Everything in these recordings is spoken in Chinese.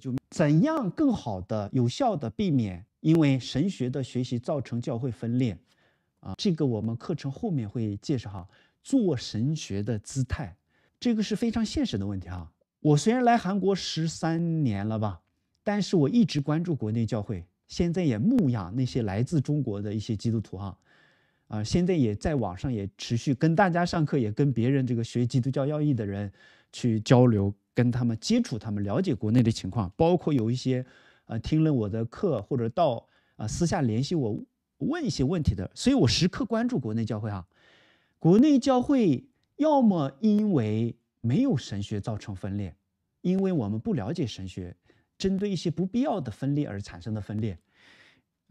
就怎样更好的、有效的避免因为神学的学习造成教会分裂，啊，这个我们课程后面会介绍哈。做神学的姿态，这个是非常现实的问题哈。我虽然来韩国十三年了吧，但是我一直关注国内教会，现在也牧养那些来自中国的一些基督徒哈，啊，现在也在网上也持续跟大家上课，也跟别人这个学基督教要义的人去交流。跟他们接触，他们了解国内的情况，包括有一些呃听了我的课或者到啊私下联系我问一些问题的，所以我时刻关注国内教会啊。国内教会要么因为没有神学造成分裂，因为我们不了解神学，针对一些不必要的分裂而产生的分裂；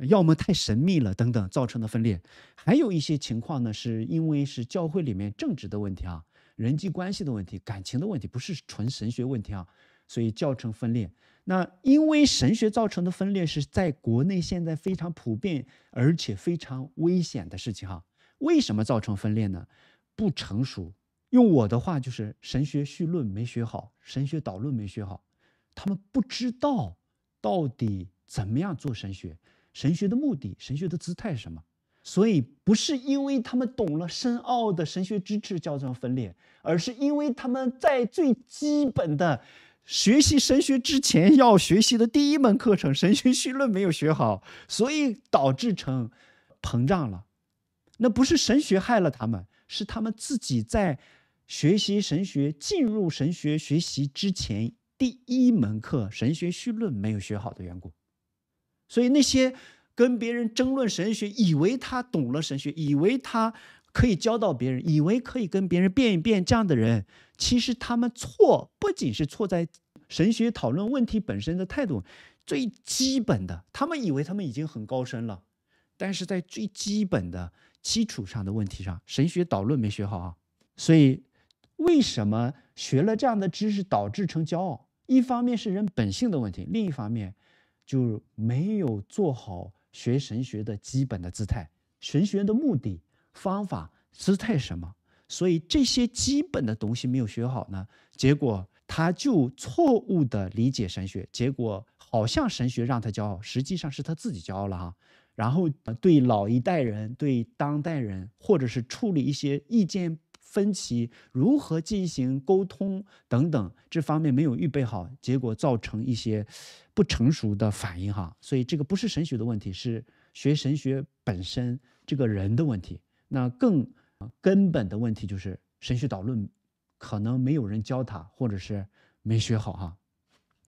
要么太神秘了等等造成的分裂。还有一些情况呢，是因为是教会里面政治的问题啊。人际关系的问题、感情的问题，不是纯神学问题啊，所以教成分裂。那因为神学造成的分裂是在国内现在非常普遍而且非常危险的事情哈。为什么造成分裂呢？不成熟，用我的话就是神学绪论没学好，神学导论没学好，他们不知道到底怎么样做神学，神学的目的、神学的姿态是什么。所以不是因为他们懂了深奥的神学知识叫做分裂，而是因为他们在最基本的，学习神学之前要学习的第一门课程神学绪论没有学好，所以导致成膨胀了。那不是神学害了他们，是他们自己在学习神学、进入神学学习之前第一门课神学绪论没有学好的缘故。所以那些。跟别人争论神学，以为他懂了神学，以为他可以教到别人，以为可以跟别人辩一辩，这样的人，其实他们错，不仅是错在神学讨论问题本身的态度，最基本的，他们以为他们已经很高深了，但是在最基本的基础上的问题上，神学导论没学好啊，所以为什么学了这样的知识导致成骄傲？一方面是人本性的问题，另一方面就没有做好。学神学的基本的姿态，神学的目的、方法、姿态什么？所以这些基本的东西没有学好呢，结果他就错误的理解神学，结果好像神学让他骄傲，实际上是他自己骄傲了哈。然后对老一代人、对当代人，或者是处理一些意见。分歧如何进行沟通等等，这方面没有预备好，结果造成一些不成熟的反应哈。所以这个不是神学的问题，是学神学本身这个人的问题。那更根本的问题就是神学导论可能没有人教他，或者是没学好哈。